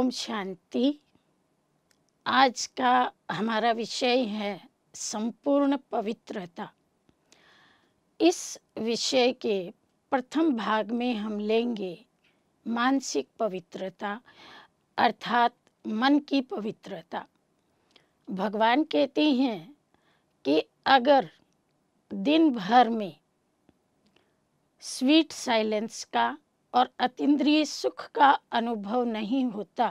ओम शांति आज का हमारा विषय है संपूर्ण पवित्रता इस विषय के प्रथम भाग में हम लेंगे मानसिक पवित्रता अर्थात मन की पवित्रता भगवान कहते हैं कि अगर दिन भर में स्वीट साइलेंस का और अतीन्द्रिय सुख का अनुभव नहीं होता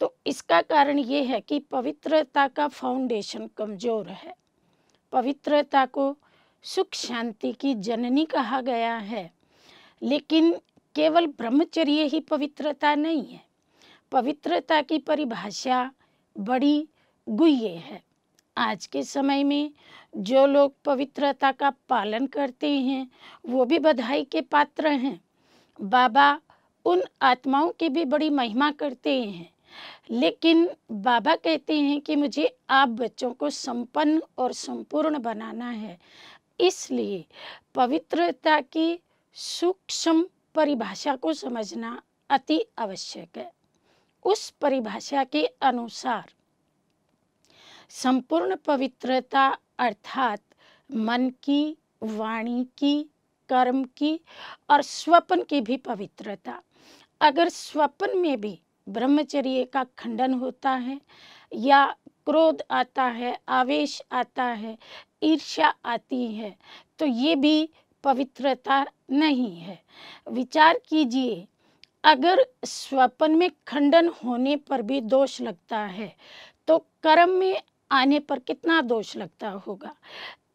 तो इसका कारण ये है कि पवित्रता का फाउंडेशन कमज़ोर है पवित्रता को सुख शांति की जननी कहा गया है लेकिन केवल ब्रह्मचर्य ही पवित्रता नहीं है पवित्रता की परिभाषा बड़ी गुह्य है आज के समय में जो लोग पवित्रता का पालन करते हैं वो भी बधाई के पात्र हैं बाबा उन आत्माओं की भी बड़ी महिमा करते हैं लेकिन बाबा कहते हैं कि मुझे आप बच्चों को संपन्न और संपूर्ण बनाना है इसलिए पवित्रता की सूक्ष्म परिभाषा को समझना अति आवश्यक है उस परिभाषा के अनुसार संपूर्ण पवित्रता अर्थात मन की वाणी की कर्म की और स्वप्न की भी पवित्रता अगर स्वप्न में भी ब्रह्मचर्य का खंडन होता है या क्रोध आता है आवेश आता है ईर्ष्या आती है तो ये भी पवित्रता नहीं है विचार कीजिए अगर स्वपन में खंडन होने पर भी दोष लगता है तो कर्म में आने पर कितना दोष लगता होगा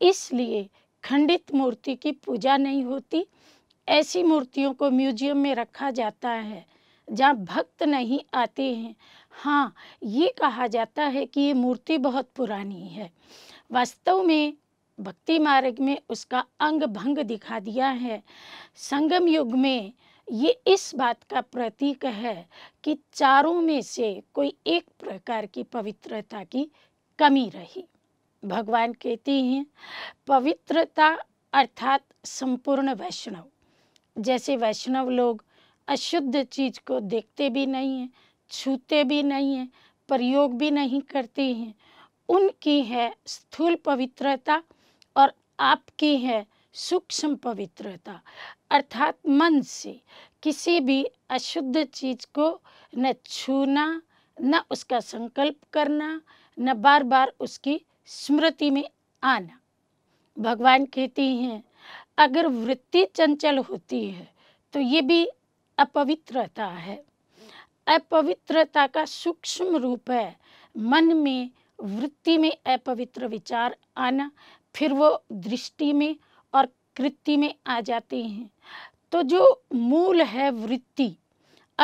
इसलिए खंडित मूर्ति की पूजा नहीं होती ऐसी मूर्तियों को म्यूजियम में रखा जाता है जहाँ भक्त नहीं आते हैं हाँ ये कहा जाता है कि ये मूर्ति बहुत पुरानी है वास्तव में भक्ति मार्ग में उसका अंग भंग दिखा दिया है संगम युग में ये इस बात का प्रतीक है कि चारों में से कोई एक प्रकार की पवित्रता की कमी रही भगवान कहते हैं पवित्रता अर्थात संपूर्ण वैष्णव जैसे वैष्णव लोग अशुद्ध चीज़ को देखते भी नहीं हैं छूते भी नहीं हैं प्रयोग भी नहीं करते हैं उनकी है स्थूल पवित्रता और आपकी है सूक्ष्म पवित्रता अर्थात मन से किसी भी अशुद्ध चीज़ को न छूना न उसका संकल्प करना न बार बार उसकी स्मृति में आना भगवान कहते हैं अगर वृत्ति चंचल होती है तो ये भी अपवित्रता है अपवित्रता का सूक्ष्म रूप है मन में वृत्ति में अपवित्र विचार आना फिर वो दृष्टि में और कृति में आ जाते हैं तो जो मूल है वृत्ति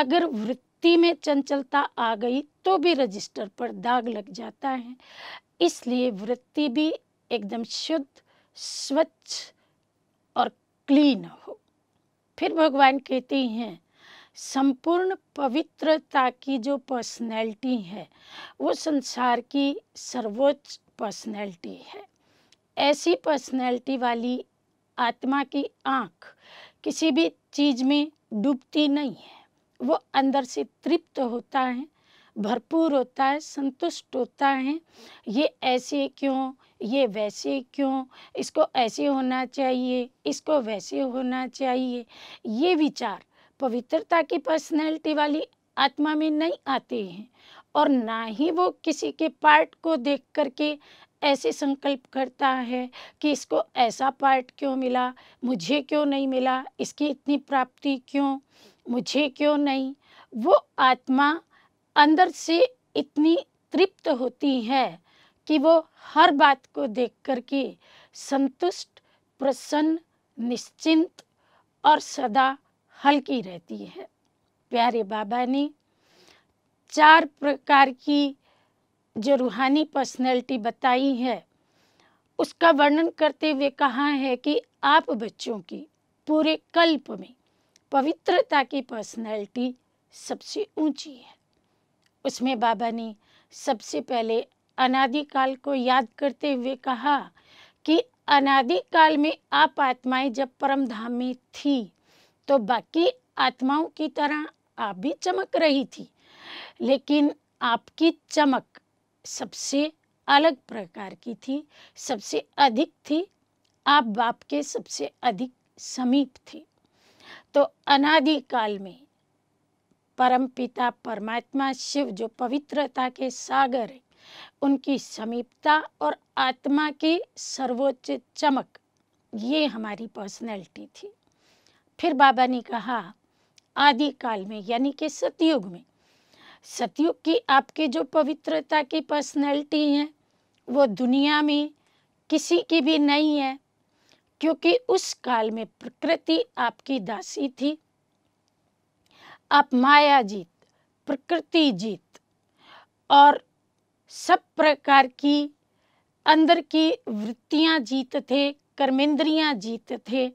अगर वृत्ति व्यक्ति में चंचलता आ गई तो भी रजिस्टर पर दाग लग जाता है इसलिए वृत्ति भी एकदम शुद्ध स्वच्छ और क्लीन हो फिर भगवान कहते हैं संपूर्ण पवित्रता की जो पर्सनैलिटी है वो संसार की सर्वोच्च पर्सनैलिटी है ऐसी पर्सनैलिटी वाली आत्मा की आँख किसी भी चीज़ में डूबती नहीं है वो अंदर से तृप्त होता है भरपूर होता है संतुष्ट होता है ये ऐसे क्यों ये वैसे क्यों इसको ऐसे होना चाहिए इसको वैसे होना चाहिए ये विचार पवित्रता की पर्सनैलिटी वाली आत्मा में नहीं आते हैं और ना ही वो किसी के पार्ट को देख करके ऐसे संकल्प करता है कि इसको ऐसा पार्ट क्यों मिला मुझे क्यों नहीं मिला इसकी इतनी प्राप्ति क्यों मुझे क्यों नहीं वो आत्मा अंदर से इतनी तृप्त होती है कि वो हर बात को देख कर के संतुष्ट प्रसन्न निश्चिंत और सदा हल्की रहती है प्यारे बाबा ने चार प्रकार की जो रूहानी पर्सनैलिटी बताई है उसका वर्णन करते हुए कहा है कि आप बच्चों की पूरे कल्प में पवित्रता की पर्सनैलिटी सबसे ऊंची है उसमें बाबा ने सबसे पहले अनादिकाल को याद करते हुए कहा कि अनादिकाल में आप आत्माएं जब परम धाम में थी तो बाकी आत्माओं की तरह आप भी चमक रही थी लेकिन आपकी चमक सबसे अलग प्रकार की थी सबसे अधिक थी आप बाप के सबसे अधिक समीप थी तो अनादिकाल में परम पिता परमात्मा शिव जो पवित्रता के सागर है उनकी समीपता और आत्मा की सर्वोच्च चमक ये हमारी पर्सनैलिटी थी फिर बाबा ने कहा आदि काल में यानी कि सतयुग में सतयुग की आपके जो पवित्रता की पर्सनैलिटी है वो दुनिया में किसी की भी नहीं है क्योंकि उस काल में प्रकृति आपकी दासी थी आप माया जीत प्रकृति जीत और सब प्रकार की अंदर की वृत्तियां जीत थे कर्मेंद्रियां जीत थे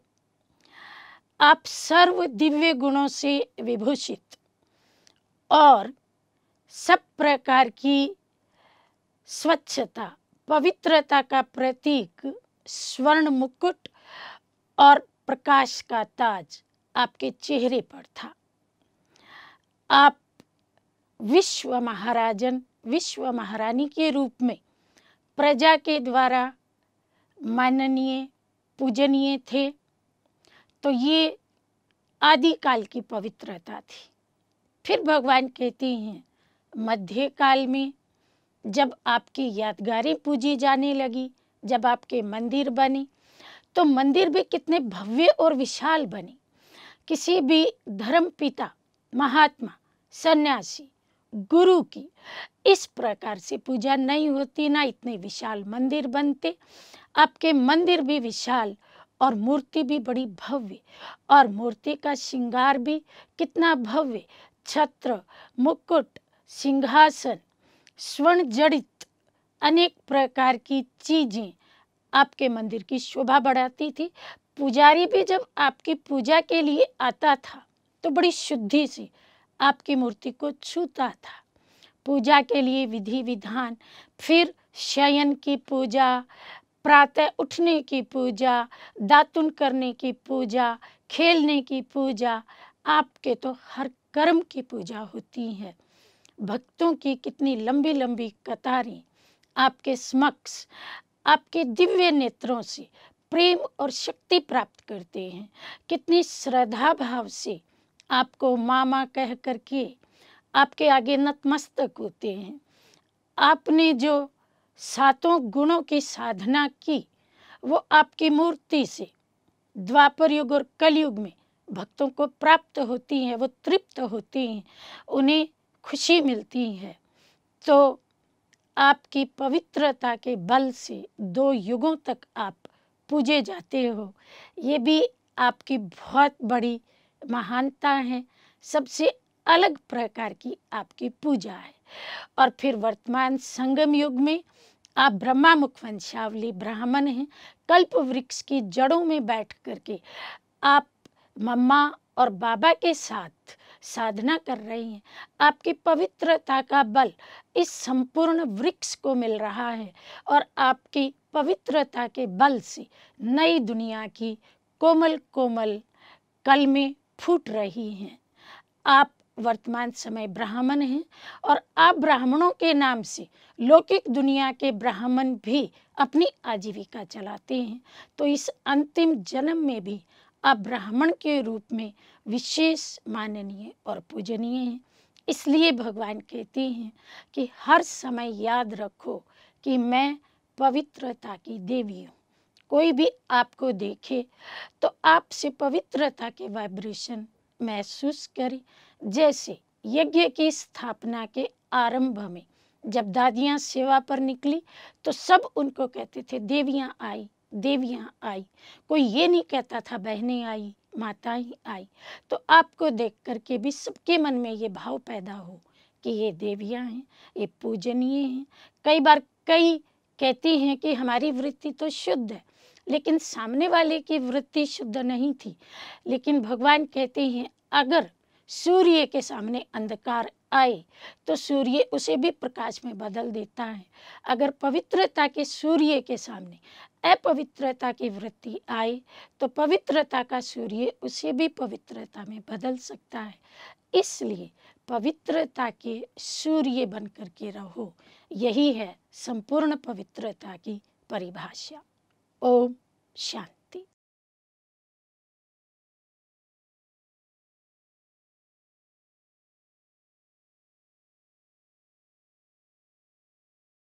आप सर्व दिव्य गुणों से विभूषित और सब प्रकार की स्वच्छता पवित्रता का प्रतीक स्वर्ण मुकुट और प्रकाश का ताज आपके चेहरे पर था आप विश्व महाराजन विश्व महारानी के रूप में प्रजा के द्वारा माननीय पूजनीय थे तो ये आदिकाल की पवित्रता थी फिर भगवान कहते हैं मध्यकाल में जब आपकी यादगारें पूजी जाने लगी जब आपके मंदिर बने तो मंदिर भी कितने भव्य और विशाल बने किसी भी धर्म पिता महात्मा सन्यासी गुरु की इस प्रकार से पूजा नहीं होती ना इतने विशाल मंदिर बनते आपके मंदिर भी विशाल और मूर्ति भी बड़ी भव्य और मूर्ति का श्रृंगार भी कितना भव्य छत्र मुकुट सिंहासन स्वर्ण जड़ित अनेक प्रकार की चीजें आपके मंदिर की शोभा बढ़ाती थी पुजारी भी जब आपकी पूजा के लिए आता था तो बड़ी शुद्धि से आपकी मूर्ति को छूता था पूजा के लिए विधि विधान फिर शयन की पूजा प्रातः उठने की पूजा दातुन करने की पूजा खेलने की पूजा आपके तो हर कर्म की पूजा होती है भक्तों की कितनी लंबी लंबी कतारें आपके समक्ष आपके दिव्य नेत्रों से प्रेम और शक्ति प्राप्त करते हैं कितनी श्रद्धा भाव से आपको मामा कह करके आपके आगे नतमस्तक होते हैं आपने जो सातों गुणों की साधना की वो आपकी मूर्ति से द्वापर युग और कलयुग में भक्तों को प्राप्त होती हैं वो तृप्त होती हैं उन्हें खुशी मिलती है तो आपकी पवित्रता के बल से दो युगों तक आप पूजे जाते हो ये भी आपकी बहुत बड़ी महानता है सबसे अलग प्रकार की आपकी पूजा है और फिर वर्तमान संगम युग में आप ब्रह्मा मुख वंशावली ब्राह्मण हैं कल्प वृक्ष की जड़ों में बैठ करके आप मम्मा और बाबा के साथ साधना कर रही हैं आपकी पवित्रता का बल इस संपूर्ण वृक्ष को मिल रहा है और आपकी पवित्रता के बल से नई दुनिया की कोमल कोमल कलमें फूट रही हैं आप वर्तमान समय ब्राह्मण हैं और आप ब्राह्मणों के नाम से लौकिक दुनिया के ब्राह्मण भी अपनी आजीविका चलाते हैं तो इस अंतिम जन्म में भी आप ब्राह्मण के रूप में विशेष माननीय और पूजनीय हैं इसलिए भगवान कहते हैं कि हर समय याद रखो कि मैं पवित्रता की देवी हूँ कोई भी आपको देखे तो आपसे पवित्रता के वाइब्रेशन महसूस करे जैसे यज्ञ की स्थापना के आरंभ में जब दादियाँ सेवा पर निकली तो सब उनको कहते थे देवियाँ आई देवियाँ आई कोई ये नहीं कहता था बहनें आई माताएं आई तो आपको देख कर के भी सबके मन में ये भाव पैदा हो कि ये देवियाँ हैं ये पूजनीय हैं कई बार कई कहती हैं कि हमारी वृत्ति तो शुद्ध है लेकिन सामने वाले की वृत्ति शुद्ध नहीं थी लेकिन भगवान कहते हैं अगर सूर्य के सामने अंधकार आए तो सूर्य उसे भी प्रकाश में बदल देता है अगर पवित्रता के सूर्य के सामने अपवित्रता की वृत्ति आए तो पवित्रता का सूर्य उसे भी पवित्रता में बदल सकता है इसलिए पवित्रता के सूर्य बन कर के रहो यही है संपूर्ण पवित्रता की परिभाषा ओम शांति